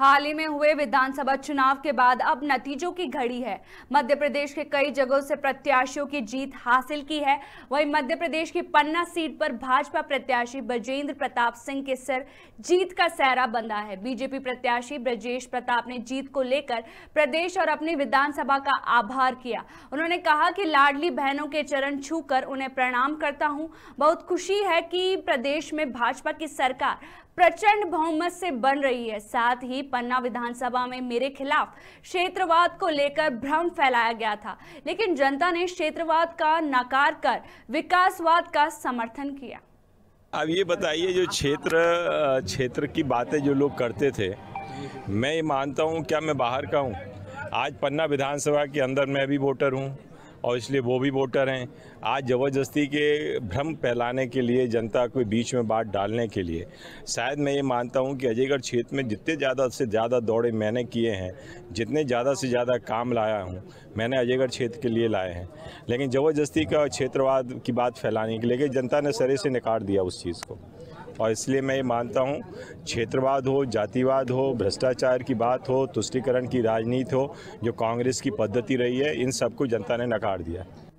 हाल ही में हुए विधानसभा चुनाव के बाद अब नतीजों की घड़ी है मध्य प्रदेश के कई जगहों से प्रत्याशियों की जीत हासिल की है वहीं मध्य प्रदेश की पन्ना सीट पर भाजपा प्रत्याशी ब्रजेंद्र प्रताप सिंह के सिर जीत का सहरा बंधा है बीजेपी प्रत्याशी ब्रजेश प्रताप ने जीत को लेकर प्रदेश और अपनी विधानसभा का आभार किया उन्होंने कहा कि लाडली बहनों के चरण छू उन्हें प्रणाम करता हूँ बहुत खुशी है कि प्रदेश में भाजपा की सरकार प्रचंड बहुमत से बन रही है साथ ही पन्ना विधानसभा में मेरे खिलाफ क्षेत्रवाद को लेकर भ्रम फैलाया गया था लेकिन जनता ने क्षेत्रवाद का नकार कर विकासवाद का समर्थन किया अब ये बताइए जो क्षेत्र क्षेत्र की बातें जो लोग करते थे मैं ये मानता हूँ क्या मैं बाहर का हूँ आज पन्ना विधानसभा के अंदर मैं भी वोटर हूँ और इसलिए वो भी वोटर हैं आज ज़बरदस्ती के भ्रम फैलाने के लिए जनता को बीच में बात डालने के लिए शायद मैं ये मानता हूँ कि अजयगढ़ क्षेत्र में जितने ज़्यादा से ज़्यादा दौड़े मैंने किए हैं जितने ज़्यादा से ज़्यादा काम लाया हूँ मैंने अजयगढ़ क्षेत्र के लिए लाए हैं लेकिन ज़बरदस्ती का क्षेत्रवाद की बात फैलाने के लिए जनता ने सरे से निकाल दिया उस चीज़ को और इसलिए मैं ये मानता हूँ क्षेत्रवाद हो जातिवाद हो भ्रष्टाचार की बात हो तुष्टिकरण की राजनीति हो जो कांग्रेस की पद्धति रही है इन सबको जनता ने नकार दिया